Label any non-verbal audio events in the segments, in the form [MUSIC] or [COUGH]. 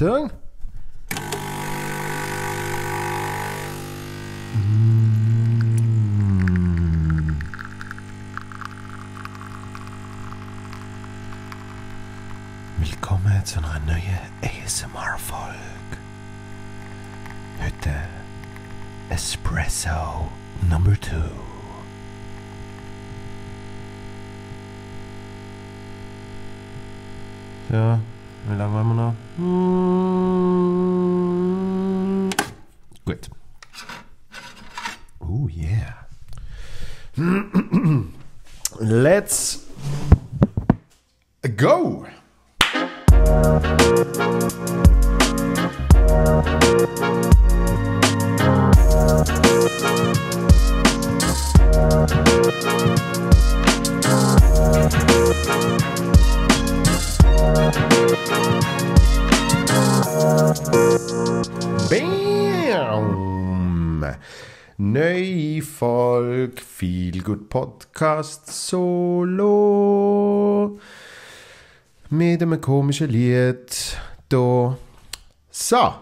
Achtung. Willkommen zu einer neuen ASMR-Folge. Heute Espresso Number 2. So, yeah. [CLEARS THROAT] Let's Podcast Solo mit einem komischen Lied da. So,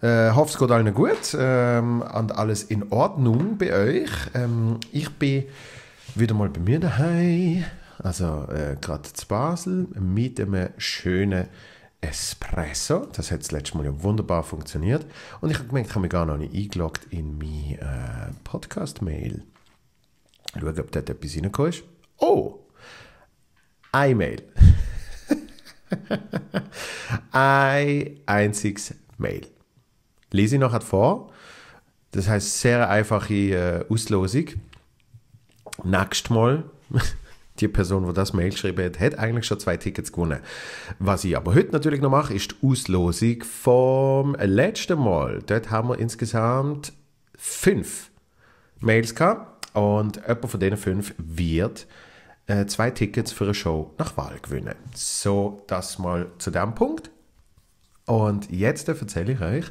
äh, hoffe es geht allen gut ähm, und alles in Ordnung bei euch. Ähm, ich bin wieder mal bei mir daheim, also äh, gerade zu Basel mit einem schönen Espresso. Das hat das letzte Mal ja wunderbar funktioniert. Und ich habe gemerkt, ich habe mich gar noch nicht eingeloggt in meine äh, Podcast-Mail schauen, ob dort etwas reingekommen ist. Oh! E-Mail. [LAUGHS] Ein einziges Mail. Lese ich noch vor. Das heißt, sehr einfache äh, Auslosung. Nächstes Mal, [LAUGHS] die Person, die das Mail geschrieben hat, hat eigentlich schon zwei Tickets gewonnen. Was ich aber heute natürlich noch mache, ist die Auslosung vom letzten Mal. Dort haben wir insgesamt fünf Mails gehabt. Und jemand von diesen fünf wird äh, zwei Tickets für eine Show nach Wahl gewinnen. So, das mal zu dem Punkt. Und jetzt äh, erzähle ich euch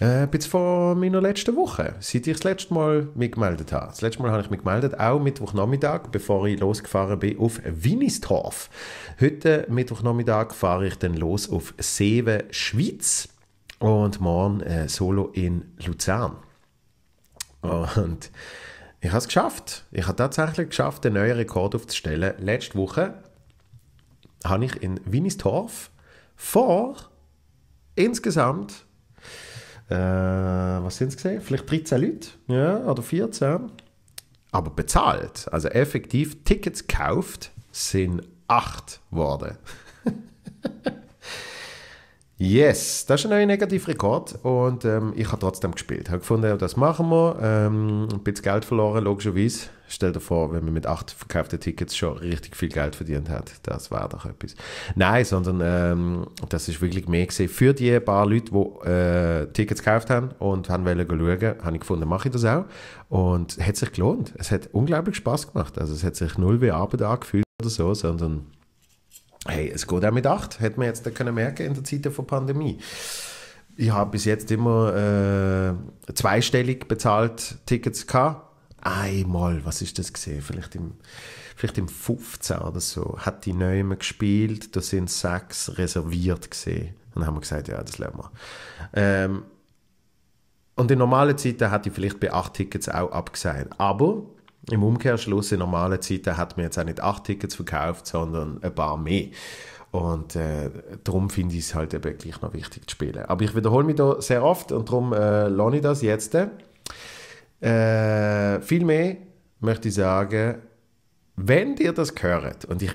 äh, ein bisschen von meiner letzten Woche, seit ich das letzte Mal mich gemeldet habe. Das letzte Mal habe ich mich gemeldet, auch Mittwochnachmittag, bevor ich losgefahren bin auf Wienistorf. Heute Mittwochnachmittag fahre ich dann los auf Seewe, Schweiz und morgen äh, solo in Luzern. Und ich habe es geschafft. Ich habe tatsächlich geschafft, einen neuen Rekord aufzustellen. Letzte Woche habe ich in Wienistorf vor insgesamt, äh, was sind es gesehen? Vielleicht 13 Leute ja, oder 14. Aber bezahlt, also effektiv Tickets gekauft, sind 8 geworden. [LAUGHS] Yes, das ist ein neuer Negativrekord und ähm, ich habe trotzdem gespielt. habe gefunden, das machen wir. Ähm, ein bisschen Geld verloren, logischerweise. Stell dir vor, wenn man mit acht verkauften Tickets schon richtig viel Geld verdient hat. Das wäre doch etwas. Nein, sondern ähm, das ist wirklich mehr gesehen. Für die paar Leute, die äh, Tickets gekauft haben und haben wollen schauen, habe ich gefunden, mache ich das auch. Und es hat sich gelohnt. Es hat unglaublich Spaß gemacht. Also es hat sich null wie Arbeit angefühlt oder so, sondern hey, es geht auch mit 8, hätte man jetzt können merken in der Zeit der Pandemie. Ich habe bis jetzt immer äh, zweistellig bezahlt Tickets gehabt. Einmal, was ist das gesehen? Vielleicht im, vielleicht im 15 oder so, hat die neu gespielt, da sind sechs reserviert gesehen. Und dann haben wir gesagt, ja, das lernen wir. Ähm, und in normalen Zeiten hat ich vielleicht bei acht Tickets auch abgesagt. Aber im Umkehrschluss in normalen Zeiten hat man jetzt auch nicht acht Tickets verkauft, sondern ein paar mehr. Und äh, darum finde ich es halt eben gleich noch wichtig zu spielen. Aber ich wiederhole mich da sehr oft und darum äh, lohne ich das jetzt. Äh, Vielmehr möchte ich sagen, wenn ihr das hört, und ich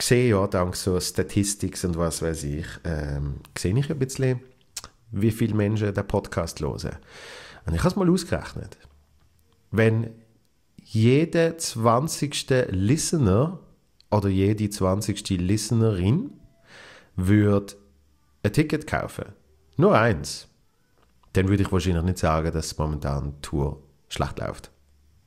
sehe ja dank so Statistics und was weiß ich, ähm, sehe ich ein bisschen, wie viele Menschen den Podcast hören. Und ich habe es mal ausgerechnet. Wenn jeder 20. Listener oder jede 20. Listenerin würde ein Ticket kaufen. Nur eins. Dann würde ich wahrscheinlich nicht sagen, dass momentan die Tour schlecht läuft.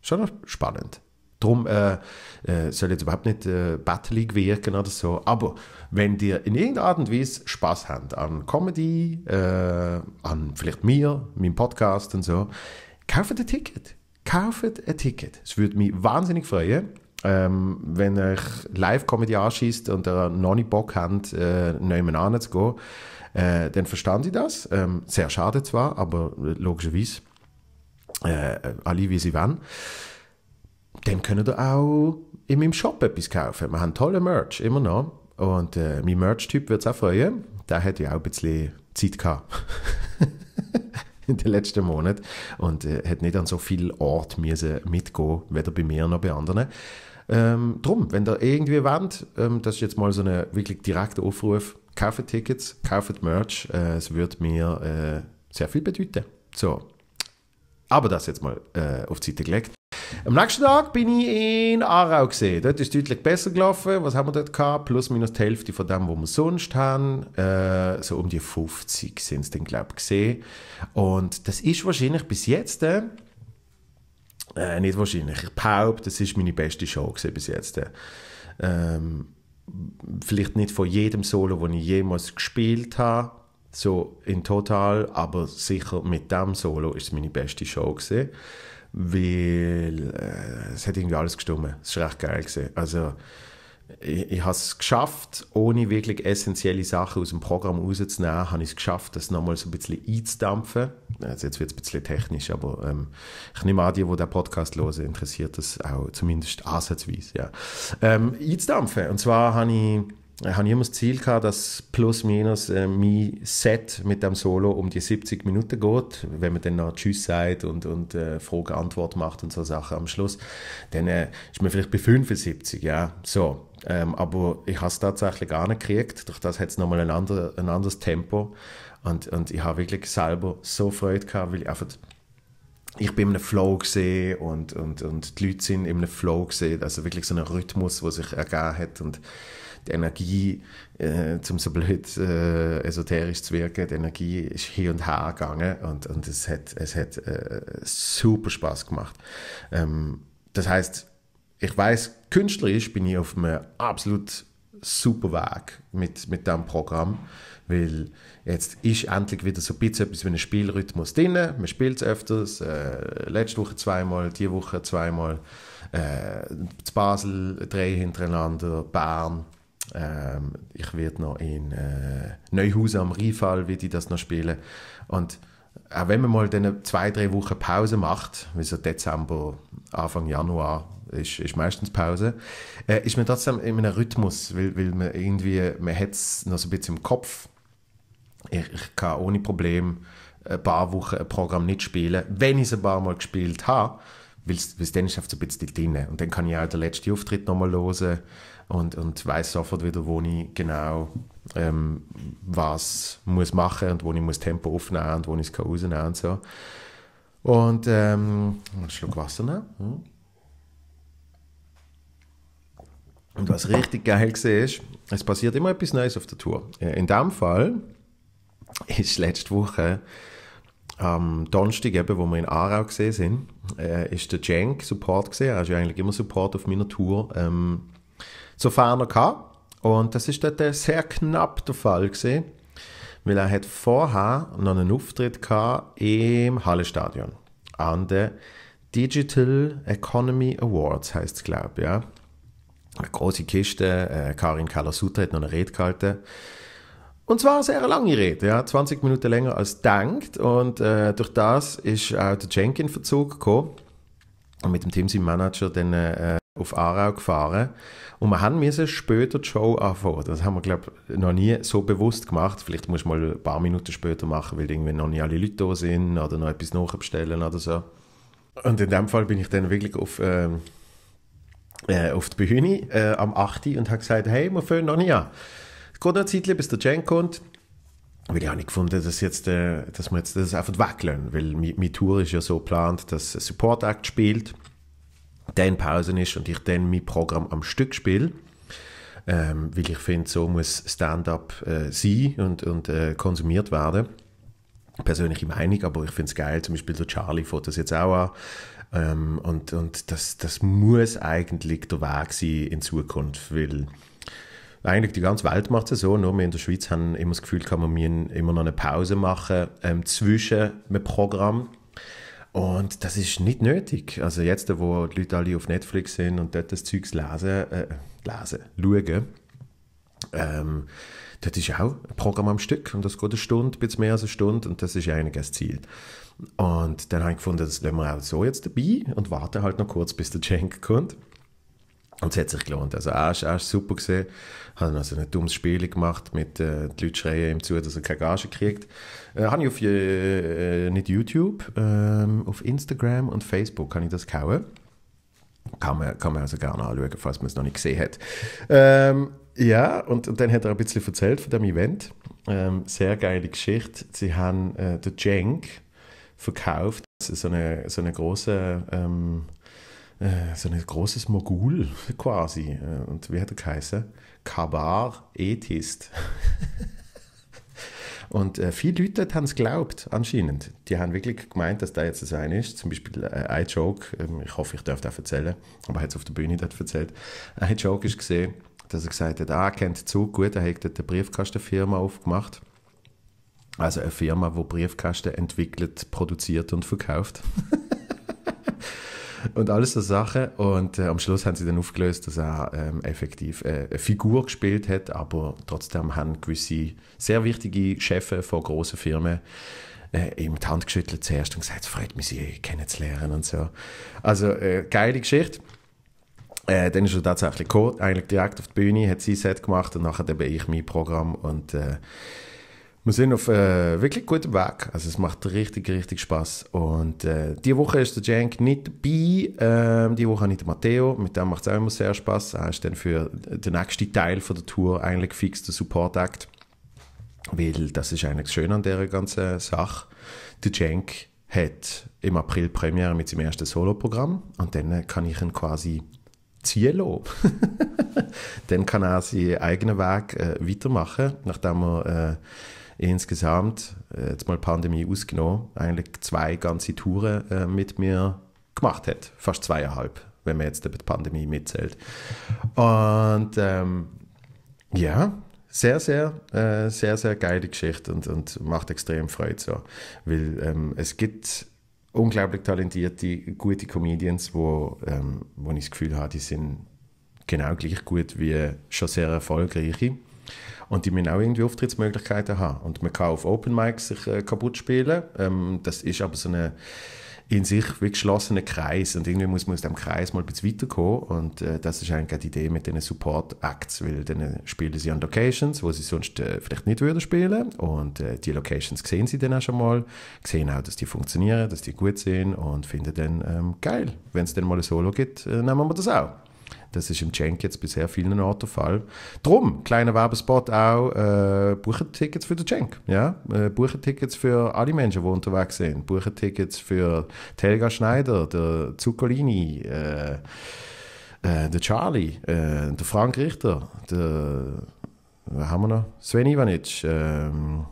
Schon noch spannend. Darum äh, äh, soll jetzt überhaupt nicht äh, battelig wirken oder so. Aber wenn dir in irgendeiner Art und Weise Spaß habt an Comedy, äh, an vielleicht mir, meinem Podcast und so, kaufe ein Ticket kauft ein Ticket. Es würde mich wahnsinnig freuen, ähm, wenn euch Live-Comedy anschießt und ihr noch nicht Bock habt, äh, neu anzugehen. Äh, dann verstand ich das. Ähm, sehr schade zwar, aber logischerweise äh, alle wie sie wollen. Dann könnt ihr auch in meinem Shop etwas kaufen. Wir haben tolle Merch, immer noch. Und äh, mein Merch-Typ wird es auch freuen. Da hätte ich auch ein bisschen Zeit gehabt. [LAUGHS] in [LAUGHS] den letzten Monaten und äh, hat nicht an so viel Ort müssen mitgehen, weder bei mir noch bei anderen. Ähm, drum, wenn ihr irgendwie wollt, ähm, das ist jetzt mal so ein wirklich direkter Aufruf, kauft Tickets, kauft Merch, äh, es wird mir äh, sehr viel bedeuten. So, aber das jetzt mal äh, auf die Seite gelegt. Am nächsten Tag bin ich in Aarau gesehen. Dort ist es deutlich besser gelaufen. Was haben wir dort gehabt? Plus minus die Hälfte von dem, was wir sonst haben. Äh, so um die 50 sind es dann, glaube ich, gesehen. Und das ist wahrscheinlich bis jetzt, äh, äh, nicht wahrscheinlich, ich behaupte, das ist meine beste Show bis jetzt. Äh. Ähm, vielleicht nicht von jedem Solo, den ich jemals gespielt habe so in total, aber sicher mit dem Solo ist es meine beste Show gewesen, weil äh, es hat irgendwie alles gestimmt. Es war recht geil. Gewesen. Also ich, ich habe es geschafft, ohne wirklich essentielle Sachen aus dem Programm rauszunehmen, habe ich es geschafft, das nochmal so ein bisschen einzudampfen. Also jetzt wird es ein bisschen technisch, aber ähm, ich nehme an, die, die den Podcast hören, interessiert das auch zumindest ansatzweise. Ja. Ähm, einzudampfen. Und zwar habe ich ich hatte immer das Ziel gehabt, dass plus minus äh, mein Set mit dem Solo um die 70 Minuten geht. Wenn man dann noch Tschüss sagt und, und äh, Frage-Antwort macht und so Sachen am Schluss, dann äh, ist man vielleicht bei 75, ja. So. Ähm, aber ich habe es tatsächlich gar nicht gekriegt. Durch das hat es nochmal ein, ander, ein anderes Tempo. Und, und ich habe wirklich selber so Freude gehabt, weil ich einfach ich bin in einem Flow gesehen und, und, und die Leute sind in einem Flow gesehen, also wirklich so ein Rhythmus, der sich ergeben hat und die Energie, äh, zum so blöd äh, esoterisch zu wirken, die Energie ist hier und her gegangen und, und es hat, es hat äh, super Spaß gemacht. Ähm, das heißt, ich weiß, künstlerisch bin ich auf einem absolut super Weg mit, mit diesem Programm, weil jetzt ist endlich wieder so ein bisschen etwas wie ein Spielrhythmus drin. Man spielt es öfters, äh, letzte Woche zweimal, diese Woche zweimal, äh, Basel drei hintereinander, Bern, ähm, ich werde noch in äh, Neuhausen am Rheinfall, wie die das noch spielen. Und auch wenn man mal dann zwei, drei Wochen Pause macht, wie so Dezember, Anfang Januar, ist, ist meistens Pause, äh, ist man trotzdem in einem Rhythmus, weil, weil man irgendwie, man hat es noch so ein bisschen im Kopf. Ich, ich kann ohne Problem ein paar Wochen ein Programm nicht spielen, wenn ich es ein paar Mal gespielt habe, weil es dann ist es so ein bisschen drin. Und dann kann ich auch den letzten Auftritt nochmal hören und, und weiß sofort wieder, wo ich genau ähm, was muss machen und wo ich muss Tempo aufnehmen und wo ich es kann rausnehmen und so. Und ähm, einen Schluck Wasser nehmen. Hm. Und was richtig geil war, ist, es passiert immer etwas Neues auf der Tour. Äh, in dem Fall ist letzte Woche am Donnerstag, eben, wo wir in Aarau gesehen sind, äh, ist der Jenk Support gesehen. Er ist ja eigentlich immer Support auf meiner Tour. Ähm, zu fahren kann. Und das ist dort sehr knapp der Fall gewesen, weil er hat vorher noch einen Auftritt hatte im Hallestadion an der Digital Economy Awards heißt es glaube ich, ja. Eine große Kiste, äh, Karin Kalasuta hat noch eine Rede gehalten. Und zwar eine sehr lange Rede, ja, 20 Minuten länger als denkt. Und äh, durch das ist auch der jenkins Verzug gekommen. Und mit dem Team, sein Manager, dann äh, auf Aarau gefahren und wir haben müssen später die Show anfangen. Das haben wir, glaube ich, noch nie so bewusst gemacht. Vielleicht muss man mal ein paar Minuten später machen, weil irgendwie noch nicht alle Leute da sind oder noch etwas nachbestellen oder so. Und in dem Fall bin ich dann wirklich auf, ähm, äh, auf die Bühne äh, am 8. und habe gesagt, hey, wir fangen noch nicht an. Es geht noch eine Zeit, bis der Jen kommt. Weil ich auch nicht gefunden, dass, jetzt, äh, dass wir jetzt das einfach weglösen, weil meine Tour ist ja so geplant, dass Support Act spielt dann Pausen ist und ich dann mein Programm am Stück spiele. Ähm, weil ich finde, so muss Stand-up äh, sein und, und äh, konsumiert werden. Persönliche Meinung, aber ich finde es geil. Zum Beispiel der Charlie fährt das jetzt auch an. Ähm, und und das, das muss eigentlich der Weg sein in Zukunft, weil eigentlich die ganze Welt macht es so, nur wir in der Schweiz haben immer das Gefühl, kann man immer noch eine Pause machen ähm, zwischen einem Programm. Und das ist nicht nötig. Also jetzt, wo die Leute alle auf Netflix sind und dort das Zeugs lesen, äh, lesen, schauen, ähm, das ist auch ein Programm am Stück und das geht eine Stunde, bis mehr als eine Stunde und das ist eigentlich das Ziel. Und dann habe ich gefunden, das lassen wir auch so jetzt dabei und warten halt noch kurz, bis der Cenk kommt. Und es hat sich gelohnt. Also er ist, er ist super gesehen. Haben also ein dummes Spiel gemacht mit äh, die Leute schreien ihm zu, dass er keine Gage kriegt. Äh, habe ich auf äh, äh nicht YouTube, ähm, auf Instagram und Facebook kann ich das kauen. Kann man, kann man also gerne anschauen, falls man es noch nicht gesehen hat. Ähm, ja, und, und, dann hat er ein bisschen erzählt von dem Event. Ähm, sehr geile Geschichte. Sie haben äh, den Jenk verkauft, so eine, so eine große ähm, äh, so ein großes Mogul [LAUGHS] quasi. Äh, und wie hat er geheißen? Kabar Ethist. [LAUGHS] Und äh, viele Leute haben es geglaubt, anscheinend. Die haben wirklich gemeint, dass da jetzt das eine ist. Zum Beispiel äh, ein Joke, ähm, ich hoffe, ich darf das erzählen, aber er hat es auf der Bühne dort erzählt. Ein Joke ist gesehen, dass er gesagt hat, ah, er kennt den Zug gut, er hat dort eine Briefkastenfirma aufgemacht. Also eine Firma, die Briefkasten entwickelt, produziert und verkauft. [LAUGHS] und alles so Sachen. Und äh, am Schluss haben sie dann aufgelöst, dass er ähm, effektiv äh, eine Figur gespielt hat, aber trotzdem haben gewisse sehr wichtige Chefs von grossen Firmen äh, ihm die Hand geschüttelt zuerst und gesagt, es freut mich, sie kennenzulernen und so. Also, äh, geile Geschichte. Äh, dann ist er tatsächlich gekommen, eigentlich direkt auf die Bühne, hat sein Set gemacht und nachher eben ich mein Programm und äh, wir sind auf äh, wirklich gutem Weg. Also es macht richtig, richtig Spaß. Und äh, diese Woche ist der Jank nicht dabei. Ähm, diese Woche nicht der Matteo. Mit dem macht es auch immer sehr Spaß. Er ist dann für den nächsten Teil von der Tour eigentlich fix der Support Act. Weil das ist eigentlich schön an dieser ganzen Sache. Der Jank hat im April Premiere mit seinem ersten Soloprogramm und dann kann ich ihn quasi ziehen [LAUGHS] dann kann er seinen eigenen Weg äh, weitermachen, nachdem er äh, insgesamt, äh, jetzt mal Pandemie ausgenommen, eigentlich zwei ganze Touren äh, mit mir gemacht hat. Fast zweieinhalb, wenn man jetzt die Pandemie mitzählt. Und ähm, ja, sehr, sehr, äh, sehr, sehr geile Geschichte und, und macht extrem Freude so. Weil ähm, es gibt unglaublich talentierte, gute Comedians, wo, ähm, wo ich das Gefühl habe, die sind genau gleich gut wie schon sehr erfolgreiche. Und die müssen auch irgendwie Auftrittsmöglichkeiten haben. Und man kann auf Open Mics sich äh, kaputt spielen. Ähm, das ist aber so ein in sich wie geschlossener Kreis und irgendwie muss man aus dem Kreis mal ein bisschen weiterkommen und äh, das ist eigentlich auch die Idee mit diesen Support Acts, weil dann äh, spielen sie an Locations, wo sie sonst äh, vielleicht nicht würden spielen und äh, die Locations sehen sie dann auch schon mal, sehen auch, dass die funktionieren, dass die gut sind und finden dann ähm, geil, wenn es dann mal ein Solo gibt, äh, nehmen wir das auch. Das ist im Cenk jetzt bisher vielen Orten Fall. Drum, kleiner Werbespot auch, äh, buchen Tickets für den Cenk. Ja? Äh, buchen Tickets für alle Menschen, die unterwegs sind. Buchen Tickets für Telga Schneider, der Zuccolini, äh, äh, der Charlie, äh, der Frank Richter, der, was haben wir noch? Sven Ivanic, ähm,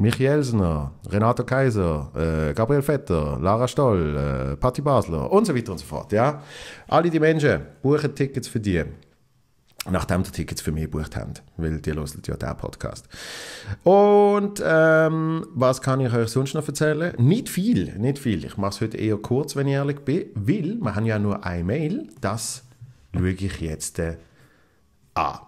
Michi Elsner, Renato Kaiser, äh, Gabriel Vetter, Lara Stoll, äh, Patti Basler und so weiter und so fort. Ja? Alle die Menschen buchen Tickets für die, nachdem die Tickets für mich gebucht haben, weil die hören ja diesen Podcast. Und ähm, was kann ich euch sonst noch erzählen? Nicht viel, nicht viel. Ich mache es heute eher kurz, wenn ich ehrlich bin, weil wir haben ja nur eine Mail, das schaue ich jetzt äh, an.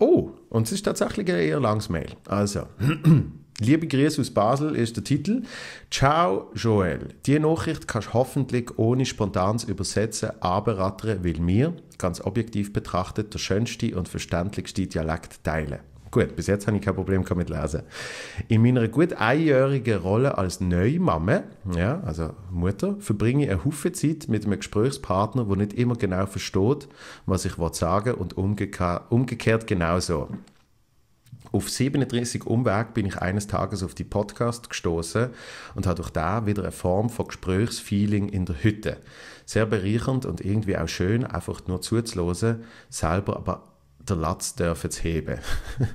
Oh, und es ist tatsächlich ein eher langes Mail. Also... [CLEARS THROAT] Liebe Grüße aus Basel ist der Titel. Ciao, Joel. Die Nachricht kannst du hoffentlich ohne Spontanz Übersetzen abrattern, weil wir, ganz objektiv betrachtet, der schönste und verständlichste Dialekt teilen. Gut, bis jetzt habe ich kein Problem mit Lesen. In meiner gut einjährigen Rolle als Neumamme, ja, also Mutter, verbringe ich eine Haufe Zeit mit einem Gesprächspartner, der nicht immer genau versteht, was ich sagen will und umgekehrt genauso. Auf 37 Umweg bin ich eines Tages auf die Podcast gestoßen und habe durch da wieder eine Form von Gesprächsfeeling in der Hütte. Sehr bereichernd und irgendwie auch schön, einfach nur zuzuhören, selber aber der Latz dürfen zu heben. [LAUGHS]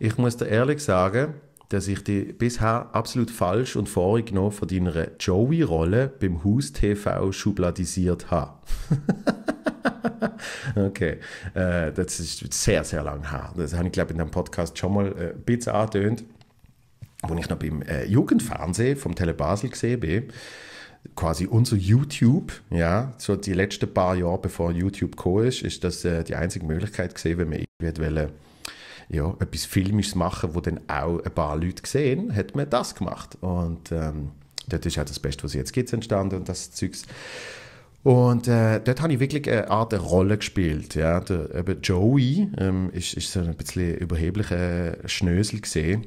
ich muss dir ehrlich sagen, dass ich die bisher absolut falsch und vorgenommen von deiner Joey-Rolle beim Haus TV schubladisiert habe. [LAUGHS] [LAUGHS] okay, äh, das ist sehr, sehr lang her. Das habe ich, glaube ich, in einem Podcast schon mal äh, ein bisschen angetönt, wo ich noch beim äh, Jugendfernsehen vom Tele Basel gesehen bin. Quasi unser YouTube, ja, so die letzten paar Jahre, bevor YouTube gekommen ist, ist das äh, die einzige Möglichkeit gesehen, wenn man irgendwie wollte, ja, etwas Filmisches machen, wo dann auch ein paar Leute sehen, hat man das gemacht. Und ähm, das ist auch das Beste, was jetzt gibt, entstanden und das Zeugs. Und äh, dort habe ich wirklich eine Art eine Rolle gespielt. Ja. Der, eben Joey ähm, ist, ist so ein bisschen überheblicher Schnösel gesehen.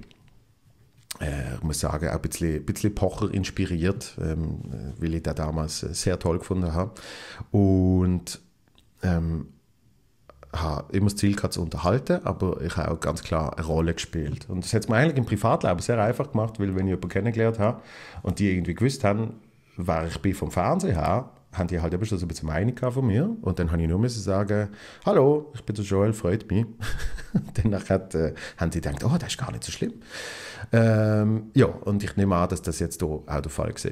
Äh, ich muss sagen, auch ein bisschen, ein bisschen Pocher inspiriert, ähm, weil ich den damals sehr toll gefunden habe. Und ähm, habe immer das Ziel gehabt, zu unterhalten, aber ich habe auch ganz klar eine Rolle gespielt. Und das hat es mir eigentlich im Privatleben sehr einfach gemacht, weil wenn ich jemanden kennengelernt habe und die irgendwie gewusst haben, wer ich bin vom Fernsehen her, haben die halt eben schon so ein bisschen Meinung von mir. Und dann habe ich nur müssen sagen, hallo, ich bin der Joel, freut mich. [LAUGHS] Danach äh, haben die gedacht, oh, das ist gar nicht so schlimm. Ähm, ja, und ich nehme an, dass das jetzt auch der Fall war.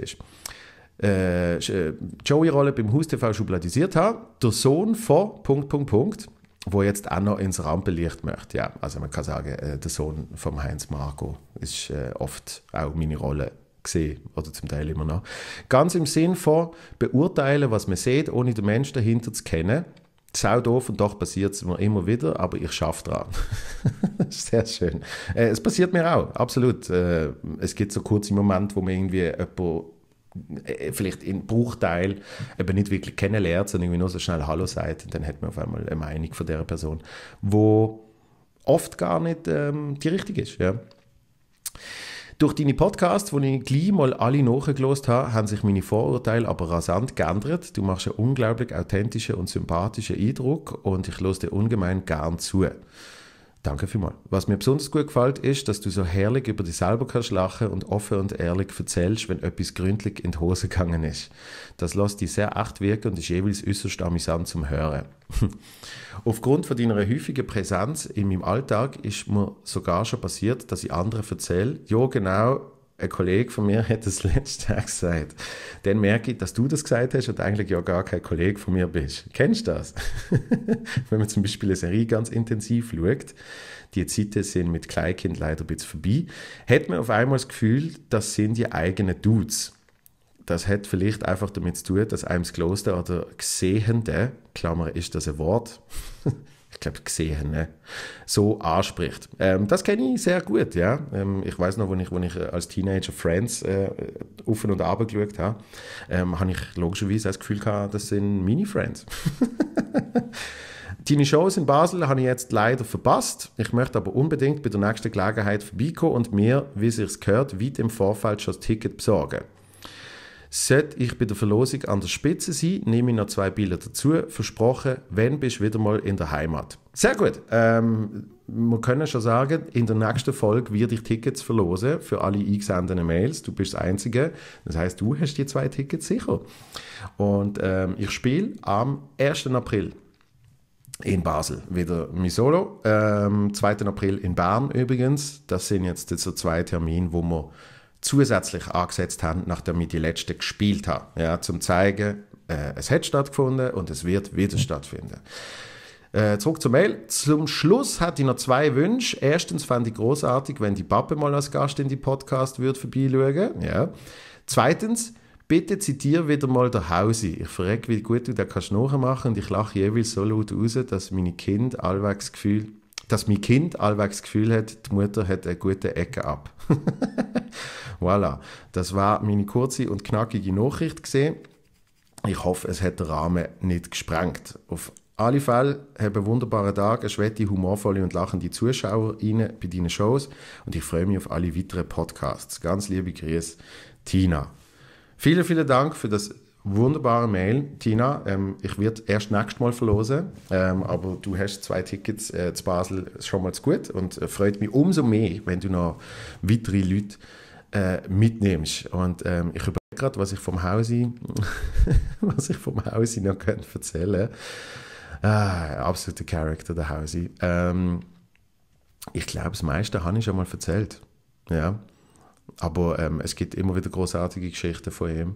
Äh, äh Joey-Rolle beim haus schubladisiert habe, der Sohn von Punkt, Punkt, Punkt, wo jetzt auch noch ins Rampenlicht möchte. Ja, also man kann sagen, äh, der Sohn von Heinz Marco ist äh, oft auch meine Rolle gesehen oder zum Teil immer noch. Ganz im Sinn von beurteilen, was man sieht, ohne den Menschen dahinter zu kennen. Sau doof und doch passiert es mir immer wieder, aber ich schaffe dran. [LAUGHS] Sehr schön. Äh, es passiert mir auch, absolut. Äh, es gibt so kurze Momente, wo man irgendwie jemanden äh, vielleicht in Bruchteil eben nicht wirklich kennenlernt, sondern irgendwie nur so schnell Hallo sagt und dann hat man auf einmal eine Meinung von dieser Person, wo oft gar nicht ähm, die richtige ist. Ja. Durch deine Podcasts, die ich gleich mal alle nachgelost habe, haben sich meine Vorurteile aber rasant geändert. Du machst einen unglaublich authentischen und sympathischen Eindruck und ich höre dir ungemein gern zu. Danke vielmals. Was mir besonders gut gefällt, ist, dass du so herrlich über dich selber kannst lachen und offen und ehrlich erzählst, wenn etwas gründlich in die Hose gegangen ist. Das lässt dich sehr echt wirken und ist jeweils äußerst amüsant zum Hören. [LAUGHS] Aufgrund von deiner häufigen Präsenz in meinem Alltag ist mir sogar schon passiert, dass ich anderen erzähle, ja genau, ein Kollege von mir hat das [LAUGHS] letzte Tag gesagt. Dann merke ich, dass du das gesagt hast und eigentlich ja gar kein Kollege von mir bist. Kennst du das? [LAUGHS] Wenn man zum Beispiel eine Serie ganz intensiv schaut, die Zeiten sind mit Kleinkind leider ein bisschen vorbei, hat man auf einmal das Gefühl, das sind die eigenen Dudes. Das hat vielleicht einfach damit zu tun, dass einem das Kloster oder Gesehende, Klammer ist das ein Wort, [LAUGHS] ich glaube, gesehen, ne? so anspricht. Ähm, das kenne ich sehr gut, ja. Ähm, ich weiß noch, als ich, ich äh, als Teenager Friends äh, auf und ab geschaut habe, ähm, habe ich logischerweise das Gefühl gehabt, das sind mini Friends. [LAUGHS] Deine Shows in Basel habe ich jetzt leider verpasst. Ich möchte aber unbedingt bei der nächsten Gelegenheit vorbeikommen und mir, wie es gehört, weit im Vorfeld schon das Ticket besorgen. Sollte ich bei der Verlosung an der Spitze sein, nehme ich noch zwei Bilder dazu. Versprochen, wenn bist du wieder mal in der Heimat. Sehr gut. Ähm, wir können schon sagen, in der nächsten Folge werde ich Tickets verlosen für alle eingesendeten Mails. Du bist das Einzige. Das heißt, du hast die zwei Tickets sicher. Und ähm, ich spiele am 1. April in Basel wieder mein Solo. Ähm, 2. April in Bern übrigens. Das sind jetzt so zwei Termine, wo wir zusätzlich angesetzt haben, nachdem ich die letzte gespielt habe. Ja, zum zeigen, äh, es hat stattgefunden und es wird wieder mhm. stattfinden. Äh, zurück zur Mail. Zum Schluss hatte ich noch zwei Wünsche. Erstens fand ich großartig, wenn die Pappe mal als Gast in die Podcast wird vorbeischauen. Ja. Zweitens, bitte zitiere wieder mal der Hausi. Ich frage, wie gut du das kannst nachmachen und ich lache jeweils so laut raus, dass meine Kind allwegs Gefühl dass mein Kind allwegs das Gefühl hat, die Mutter hat eine gute Ecke ab. [LAUGHS] Voilà. Das war meine kurze und knackige Nachricht gesehen. Ich hoffe, es hat den Rahmen nicht gesprengt. Auf alle Fälle haben einen wunderbaren Tag, eine schwette, humorvolle und lachende Zuschauer bei deinen Shows und ich freue mich auf alle weiteren Podcasts. Ganz liebe Grüße, Tina. Vielen, vielen Dank für das wunderbare Mail, Tina. Ähm, ich werde erst nächstes Mal verlosen, ähm, aber du hast zwei Tickets äh, zu Basel schon mal zu gut und äh, freut mich umso mehr, wenn du noch weitere Leute äh, mitnimmst. Und ähm, ich überlege gerade, was ich vom Hause, [LAUGHS] was ich vom Hause noch könnte erzählen könnte. Ah, absoluter Charakter, der Hausi. Ähm, ich glaube, das meiste habe ich schon mal erzählt. Ja. Aber ähm, es gibt immer wieder großartige Geschichten von ihm,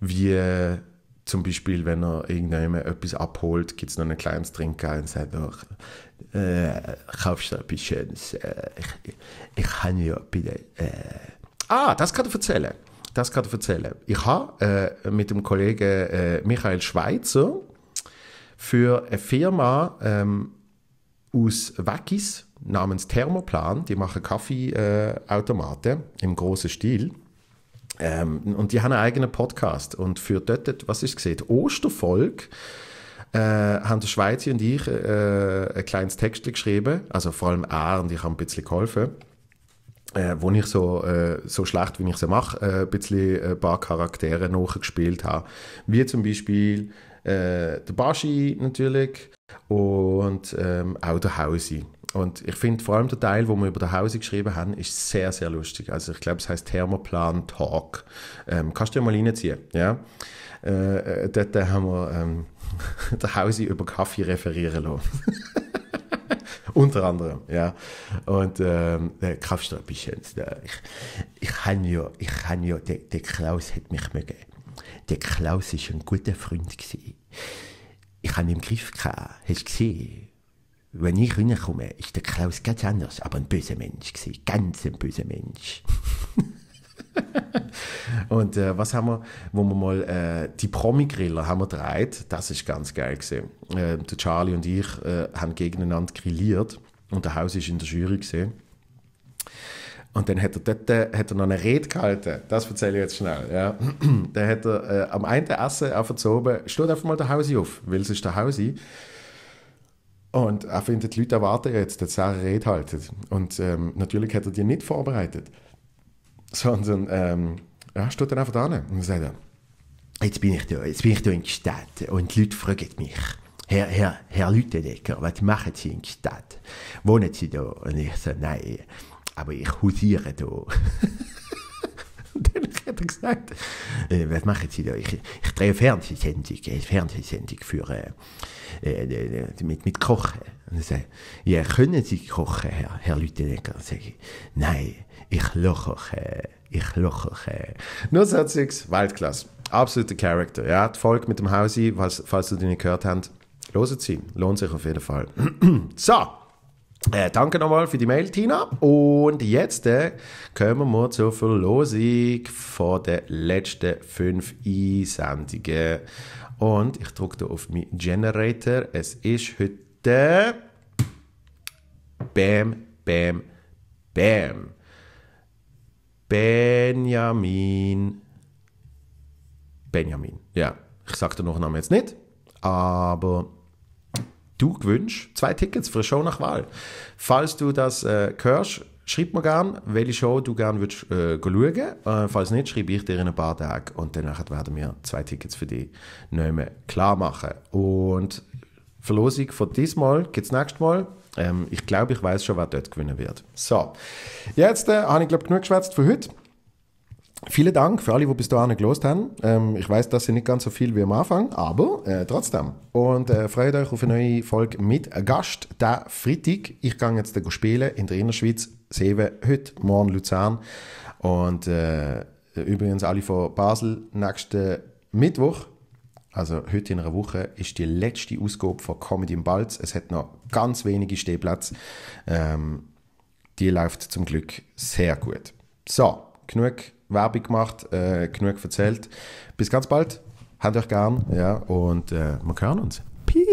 wie äh, zum Beispiel, wenn er irgendjemand etwas abholt, gibt es noch ein kleines Trinken und sagt, oh, äh, kaufst du etwas Schönes? Äh, ich, ich, ich kann ja bitte... Äh, Ah, das kann ich erzählen. Das kann ich erzählen. Ich habe äh, mit dem Kollegen äh, Michael Schweizer für eine Firma ähm, aus Wackis namens Thermoplan, die machen Kaffeeautomaten äh, im großen Stil. Ähm, und die haben einen eigenen Podcast. Und für dort, was ist gesehen, Osterfolg, äh, haben der Schweizer und ich äh, ein kleines Text geschrieben. Also vor allem er und ich haben ein bisschen geholfen äh, wo ich so, äh, so schlecht, wie ich es mache, äh, ein bisschen äh, ein paar Charaktere nachgespielt habe. Wie zum Beispiel äh, der Bashi natürlich und ähm, auch der Hausi. Und ich finde vor allem der Teil, wo wir über den Hausi geschrieben haben, ist sehr, sehr lustig. Also ich glaube, es heißt Thermoplan Talk. Ähm, kannst du ja mal reinziehen, ja? Äh, äh dort haben wir ähm, [LAUGHS] der Hausi über Kaffee referieren lassen. [LAUGHS] unter anderem, ja. Und ähm, kaufst du ein bisschen. Ich, ich kann ja, ich kann ja, der, der Klaus hat mich mögen. Der Klaus ist ein guter Freund gewesen. Ich habe ihn im Griff gehabt, hast du gesehen? Wenn ich reinkomme, ist der Klaus ganz anders, aber ein böser Mensch gewesen, ganz ein böser Mensch. [LAUGHS] Und äh, was haben wir, wo wir mal äh, die Promi-Griller haben wir gedreht, das ist ganz geil gesehen. Äh, der Charlie und ich äh, haben gegeneinander grilliert und der Haus ist in der Jury gesehen. Und dann hat er dort hat er noch eine Rede gehalten. Das erzähle ich jetzt schnell. Ja. [CLEARS THROAT] dann hat er äh, am einen Essen aufgezogen, zu steht einfach mal der Hausi auf, weil es ist der Hausi. Und er findet, die Leute erwarten jetzt, dass er eine Rede haltet. Und ähm, natürlich hat er die nicht vorbereitet, [LAUGHS] sondern ähm, und dann steht er einfach da und sagt dann, jetzt bin ich da, jetzt bin ich da in der Stadt und die Leute fragen mich, Herr, Herr, Herr Lüttenegger, was machen Sie in der Stadt? Wohnen Sie da? Und ich so, nein, aber ich hausiere da. [LAUGHS] und dann hat er gesagt, äh, was machen Sie da? Ich, ich drehe Fernsehsendung, eine äh, Fernsehsendung für, äh, äh mit, mit Kochen. Und dann sage ja, können Sie kochen, Herr, Herr Lütenegger? Dann sage ich, nein, ich loche, äh, ich loche. Nur Satz 6, Weltklasse. Absoluter Charakter. Ja, Das Volk mit dem Hausi, falls, falls ihr die nicht gehört habt, loset sie. Lohnt sich auf jeden Fall. [CLEARS THROAT] so! Äh, danke nochmal für die Mail, Tina. Und jetzt äh, kommen wir zur Verlosung von den letzten fünf Einsendungen. Und ich drücke auf meinen Generator. Es ist heute. Bam, bam, bam. Benjamin. Benjamin. Ja, ich sage den Nachnamen jetzt nicht, aber du gewünscht, zwei Tickets für eine Show nach Wahl. Falls du das äh, hörst, schreib mir gerne, welche Show du gerne äh, schauen. Äh, falls nicht, schreibe ich dir in ein paar Tagen und danach werden wir zwei Tickets für dich nehmen, klar machen. Und Verlosung von diesmal gibt es nächstes Mal. Ähm, ich glaube, ich weiß schon, wer dort gewinnen wird. So, jetzt äh, habe ich glaube genug geschwätzt für heute. Vielen Dank für alle, die bis dahin gelost haben. Ähm, ich weiß, das sind nicht ganz so viel wie am Anfang, aber äh, trotzdem. Und äh, freut euch auf eine neue Folge mit Gast. Der Freitag, ich gehe jetzt spielen in der Innerschweiz. Seve heute, morgen Luzern. Und äh, übrigens alle von Basel, nächsten Mittwoch, also heute in einer Woche, ist die letzte Ausgabe von Comedy im Balz. Es hat noch ganz wenige Stehplätze. Ähm, die läuft zum Glück sehr gut. So, genug Werbung gemacht, äh, genug erzählt. Bis ganz bald. Habt euch gern. Ja, und äh, wir hören uns. Peace.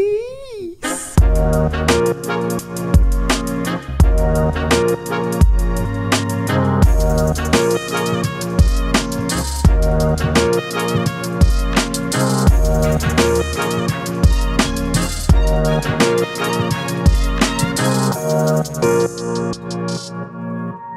Thank you.